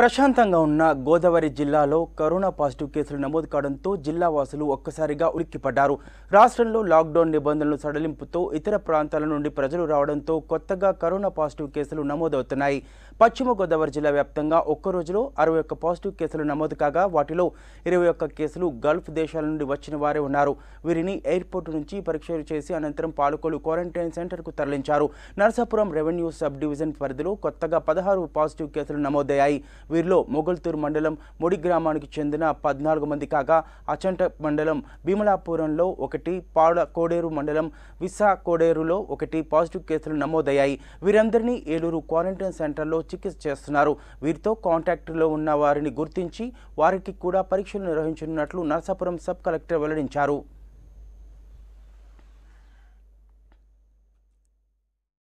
ప్రశాంతంగా ఉన్న గోదావరి జిల్లాలో కరోనా పాజిటివ్ కేసులు నమోదు కావడంతో జిల్లా వాసులు ఒక్కసారిగా ఉలిక్కిపడ్డారు రాష్ట్రంలో లాక్డౌన్ నిబంధనలు సడలింపుతో ఇతర ప్రాంతాల నుండి ప్రజలు రావడంతో కొత్తగా కరోనా పాజిటివ్ కేసులు నమోదవుతున్నాయి పశ్చిమ గోదావరి జిల్లా వ్యాప్తంగా ఒక్క రోజులో అరవై ఒక్క పాజిటివ్ కేసులు నమోదు కాగా వాటిలో ఇరవై ఒక్క కేసులు గల్ఫ్ దేశాల నుండి వచ్చిన వారే ఉన్నారు వీరిని ఎయిర్పోర్ట్ నుంచి పరీక్షలు చేసి అనంతరం పాలకొలు క్వారంటైన్ సెంటర్కు తరలించారు నరసాపురం రెవెన్యూ సబ్ డివిజన్ పరిధిలో కొత్తగా పదహారు పాజిటివ్ కేసులు నమోదయ్యాయి వీరిలో మొగల్తూర్ మండలం ముడి గ్రామానికి చెందిన పద్నాలుగు మంది కాగా అచంట మండలం భీమలాపురంలో ఒకటి పాడ కోడేరు మండలం విసా కోడేరులో ఒకటి పాజిటివ్ కేసులు నమోదయ్యాయి వీరందరినీ ఏలూరు క్వారంటైన్ సెంటర్లో చికిత్స చేస్తున్నారు వీరితో కాంటాక్ట్లో ఉన్న వారిని గుర్తించి వారికి కూడా పరీక్షలు నిర్వహించనున్నట్లు నరసాపురం సబ్ కలెక్టర్ వెల్లడించారు